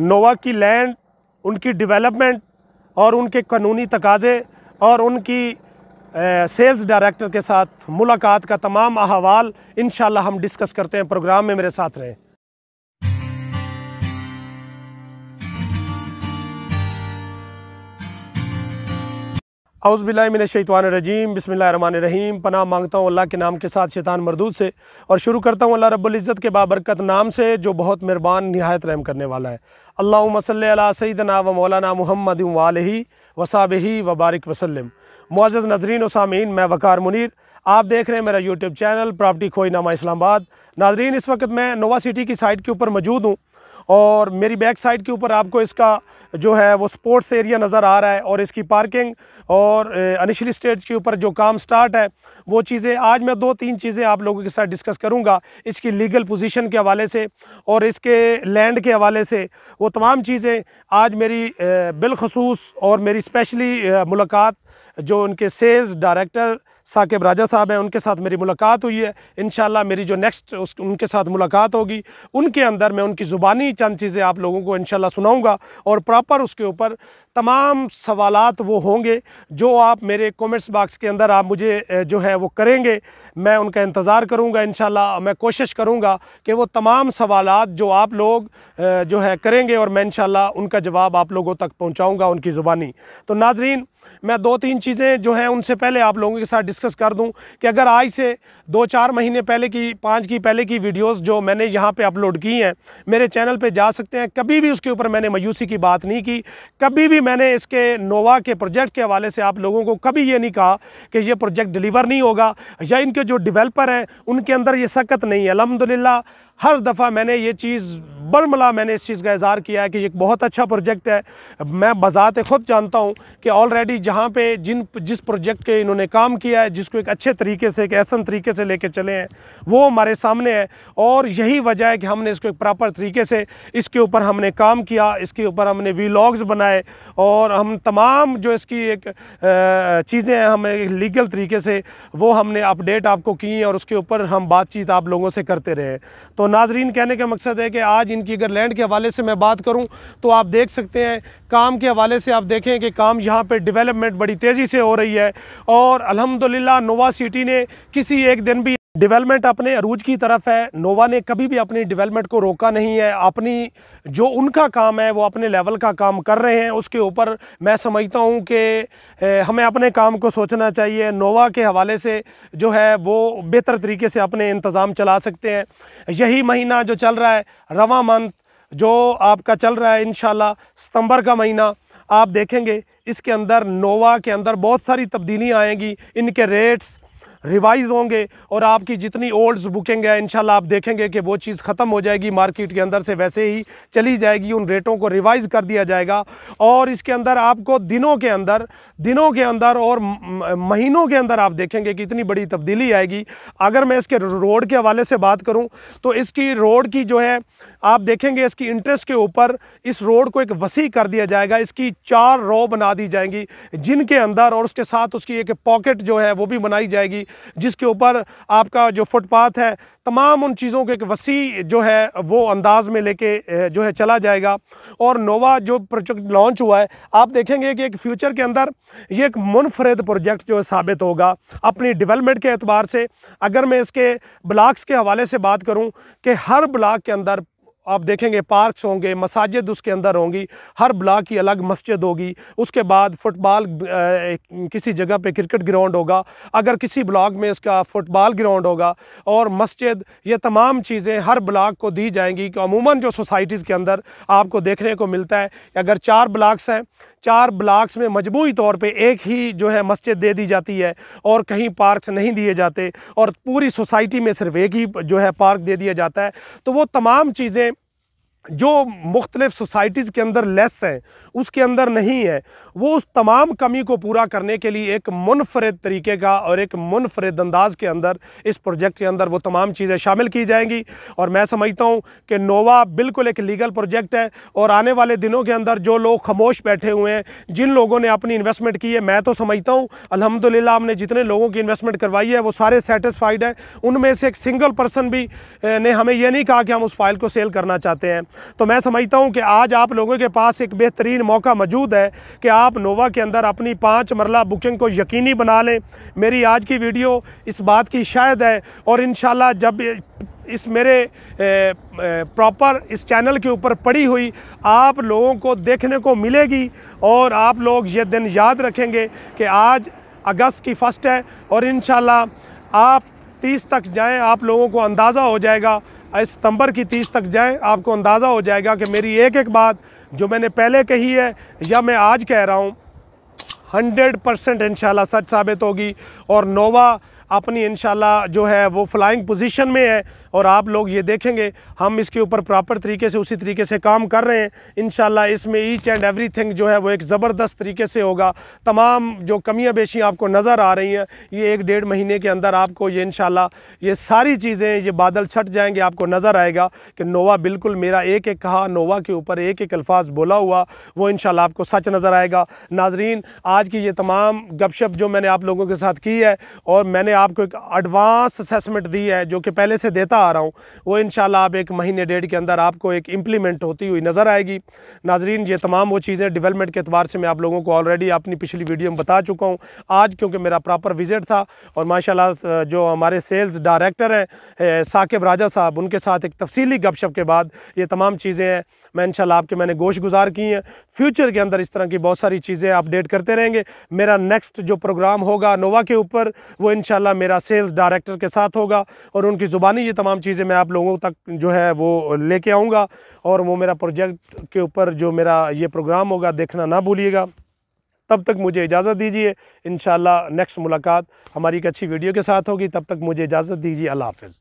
नोवा की लैंड उनकी डेवलपमेंट और उनके कानूनी तकाजे और उनकी ए, सेल्स डायरेक्टर के साथ मुलाकात का तमाम अहवाल इन हम डिस्कस करते हैं प्रोग्राम में मेरे साथ रहें बिसमिल बसमीम पना मांगता हूँ अल्लाह के नाम के साथ शैतान मरदूद से और शुरू करता हूँ अल्लाह रब्ज़त के बाबरकत नाम से जो बहुत मेहरबान नहायत रहम करने वाला है अल्लाह मसल सईदना व मौलाना वाल ही वसाब ही वबारक वसलम मुआज़ नजरन वसामीन मैं वकार मुनीर आप देख रहे हैं मेरा यूट्यूब चैनल प्रॉपर्टी नामा इस्लामाबाद नाजरीन इस वक्त मैं नोवा सिटी की साइड के ऊपर मौजूद हूँ और मेरी बैक साइड के ऊपर आपको इसका जो है वो स्पोर्ट्स एरिया नज़र आ रहा है और इसकी पार्किंग और अनिशली स्टेज के ऊपर जो काम स्टार्ट है वो चीज़ें आज मैं दो तीन चीज़ें आप लोगों के साथ डिस्कस करूँगा इसकी लीगल पोजीशन के हवाले से और इसके लैंड के हवाले से वो तमाम चीज़ें आज मेरी बिलखसूस और मेरी स्पेशली मुलाकात जो उनके सेल्स डायरेक्टर साकेब राजा साहब हैं उनके साथ मेरी मुलाकात हुई है इन मेरी जो नेक्स्ट उस उनके साथ मुलाकात होगी उनके अंदर मैं उनकी ज़ुबानी चंद चीज़ें आप लोगों को इन सुनाऊँगा और प्रॉपर उसके ऊपर तमाम सवाल वो होंगे जो आप मेरे कमेंट्स बाक्स के अंदर आप मुझे जो है वो करेंगे मैं उनका इंतज़ार करूँगा इन मैं कोशिश करूँगा कि वो तमाम सवाल जो आप लोग जो है करेंगे और मैं इन उनका जवाब आप लोगों तक पहुँचाऊँगा उनकी ज़ुबानी तो नाजरीन मैं दो तीन चीज़ें जो हैं उनसे पहले आप लोगों के साथ डिस्कस कर दूं कि अगर आज से दो चार महीने पहले की पाँच की पहले की वीडियोस जो मैंने यहाँ पे अपलोड की हैं मेरे चैनल पे जा सकते हैं कभी भी उसके ऊपर मैंने मायूसी की बात नहीं की कभी भी मैंने इसके नोवा के प्रोजेक्ट के हवाले से आप लोगों को कभी ये नहीं कहा कि ये प्रोजेक्ट डिलीवर नहीं होगा या इनके जो डिवेलपर हैं उनके अंदर ये सख्त नहीं है अलहमदिल्ला हर दफ़ा मैंने ये चीज़ बरमला मैंने इस चीज़ का इजहार किया है कि एक बहुत अच्छा प्रोजेक्ट है मैं बज़ात ख़ुद जानता हूँ कि ऑलरेडी जहाँ पे जिन जिस प्रोजेक्ट के इन्होंने काम किया है जिसको एक अच्छे तरीके से एक ऐसा तरीके से लेके चले हैं वो हमारे सामने है और यही वजह है कि हमने इसको एक प्रॉपर तरीके से इसके ऊपर हमने काम किया इसके ऊपर हमने वीलॉग्स बनाए और हम तमाम जो इसकी एक चीज़ें हैं हमें लीगल तरीके से वो हमने अपडेट आपको की और उसके ऊपर हम बातचीत आप लोगों से करते रहे तो नाजरीन कहने का मकसद है कि आज की अगर लैंड के हवाले से मैं बात करूं तो आप देख सकते हैं काम के हवाले से आप देखें कि काम यहां पर डेवलपमेंट बड़ी तेज़ी से हो रही है और अलहमदिल्ला नोवा सिटी ने किसी एक दिन भी डेवलपमेंट अपने अरूज की तरफ है नोवा ने कभी भी अपनी डेवलपमेंट को रोका नहीं है अपनी जो उनका काम है वो अपने लेवल का काम कर रहे हैं उसके ऊपर मैं समझता हूँ कि हमें अपने काम को सोचना चाहिए नोवा के हवाले से जो है वो बेहतर तरीके से अपने इंतज़ाम चला सकते हैं यही महीना जो चल रहा है रवा मंथ जो आपका चल रहा है इन सितंबर का महीना आप देखेंगे इसके अंदर नोवा के अंदर बहुत सारी तब्दीलियाँ आएँगी इनके रेट्स रिवाइज़ होंगे और आपकी जितनी ओल्ड्स बुकिंग है इन आप देखेंगे कि वो चीज़ ख़त्म हो जाएगी मार्केट के अंदर से वैसे ही चली जाएगी उन रेटों को रिवाइज़ कर दिया जाएगा और इसके अंदर आपको दिनों के अंदर दिनों के अंदर और महीनों के अंदर आप देखेंगे कि इतनी बड़ी तब्दीली आएगी अगर मैं इसके रोड के हवाले से बात करूँ तो इसकी रोड की जो है आप देखेंगे इसकी इंटरेस्ट के ऊपर इस रोड को एक वसी कर दिया जाएगा इसकी चार रो बना दी जाएंगी जिनके अंदर और उसके साथ उसकी एक पॉकेट जो है वो भी बनाई जाएगी जिसके ऊपर आपका जो फुटपाथ है तमाम उन चीज़ों के वसी जो है वो अंदाज़ में लेके जो है चला जाएगा और नोवा जो प्रोजेक्ट लॉन्च हुआ है आप देखेंगे कि एक फ्यूचर के अंदर ये एक मुनफरद प्रोजेक्ट जो है साबित होगा अपनी डेवलपमेंट के अतबार से अगर मैं इसके ब्लॉक्स के हवाले से बात करूँ कि हर ब्लाक के अंदर आप देखेंगे पार्क्स होंगे मसाजिद उसके अंदर होंगी हर ब्लॉक की अलग मस्जिद होगी उसके बाद फुटबॉल किसी जगह पे क्रिकेट ग्राउंड होगा अगर किसी ब्लॉक में इसका फुटबॉल ग्राउंड होगा और मस्जिद ये तमाम चीज़ें हर ब्लॉक को दी जाएंगी कि अमूमन जो सोसाइटीज़ के अंदर आपको देखने को मिलता है अगर चार ब्लॉक्स हैं चार ब्लॉक्स में मजमू तौर पर एक ही जो है मस्जिद दे दी जाती है और कहीं पार्क नहीं दिए जाते और पूरी सोसाइटी में सिर्फ एक ही जो है पार्क दे दिया जाता है तो वो तमाम चीज़ें जो मुख्तलिफ सोसाइटीज़ के अंदर लेस हैं उसके अंदर नहीं है वो उस तमाम कमी को पूरा करने के लिए एक मुनफरद तरीके का और एक मुनफरद अंदाज़ के अंदर इस प्रोजेक्ट के अंदर वो तमाम चीज़ें शामिल की जाएंगी और मैं समझता हूँ कि नोवा बिल्कुल एक लीगल प्रोजेक्ट है और आने वाले दिनों के अंदर जो लोग खामोश बैठे हुए हैं जिन लोगों ने अपनी इन्वेस्टमेंट की है मैं तो समझता हूँ अलहमदिल्ला हमने जितने लोगों की इन्वेस्टमेंट करवाई है वो सारे सेटिसफाइड हैं उनमें से एक सिंगल पर्सन भी ने हमें यह नहीं कहा कि हम उस फाइल को सेल करना चाहते हैं तो मैं समझता हूँ कि आज आप लोगों के पास एक बेहतरीन मौका मौजूद है कि आप नोवा के अंदर अपनी पाँच मरला बुकिंग को यकीनी बना लें मेरी आज की वीडियो इस बात की शायद है और इन जब इस मेरे प्रॉपर इस चैनल के ऊपर पड़ी हुई आप लोगों को देखने को मिलेगी और आप लोग ये दिन याद रखेंगे कि आज अगस्त की फ़र्स्ट है और इन आप 30 तक जाएं आप लोगों को अंदाज़ा हो जाएगा सितंबर की तीस तक जाए आपको अंदाज़ा हो जाएगा कि मेरी एक एक बात जो मैंने पहले कही है या मैं आज कह रहा हूँ हंड्रेड परसेंट इन सच साबित होगी और नोवा अपनी इन जो है वो फ्लाइंग पोजीशन में है और आप लोग ये देखेंगे हम इसके ऊपर प्रॉपर तरीके से उसी तरीके से काम कर रहे हैं इन इसमें ईच एंड एवरीथिंग जो है वो एक ज़बरदस्त तरीके से होगा तमाम जो कमियाँ बेशी आपको नज़र आ रही हैं ये एक डेढ़ महीने के अंदर आपको ये इन ये सारी चीज़ें ये बादल छट जाएँगे आपको नज़र आएगा कि नोवा बिल्कुल मेरा एक एक कहा नोवा के ऊपर एक एक अल्फाज बोला हुआ वो इन आपको सच नज़र आएगा नाजरीन आज की ये तमाम गपशप जो मैंने आप लोगों के साथ की है और मैंने आपको एक एडवांस असेसमेंट दी है जो कि पहले से देता आ रहा हूँ वो इन आप एक महीने डेढ़ के अंदर आपको एक इम्प्लीमेंट होती हुई नज़र आएगी नाजरीन ये तमाम वो चीज़ें डेवलपमेंट के अतबार से मैं आप लोगों को ऑलरेडी अपनी पिछली वीडियो में बता चुका हूँ आज क्योंकि मेरा प्रॉपर विजिट था और माशाला जो हमारे सेल्स डायरेक्टर हैं साकिब राजा साहब उनके साथ एक तफसीली गपशप के बाद ये तमाम चीज़ें हैं मैं इंशाल्लाह आपके मैंने गोश गुजार की हैं फ्यूचर के अंदर इस तरह की बहुत सारी चीज़ें अपडेट करते रहेंगे मेरा नेक्स्ट जो प्रोग्राम होगा नोवा के ऊपर वो इन मेरा सेल्स डायरेक्टर के साथ होगा और उनकी ज़ुबानी ये तमाम चीज़ें मैं आप लोगों तक जो है वो लेके आऊँगा और वो मेरा प्रोजेक्ट के ऊपर जो मेरा ये प्रोग्राम होगा देखना ना भूलिएगा तब तक मुझे इजाज़त दीजिए इन नेक्स्ट मुलाकात हमारी एक अच्छी वीडियो के साथ होगी तब तक मुझे इजाज़त दीजिए अल्लाह हाफ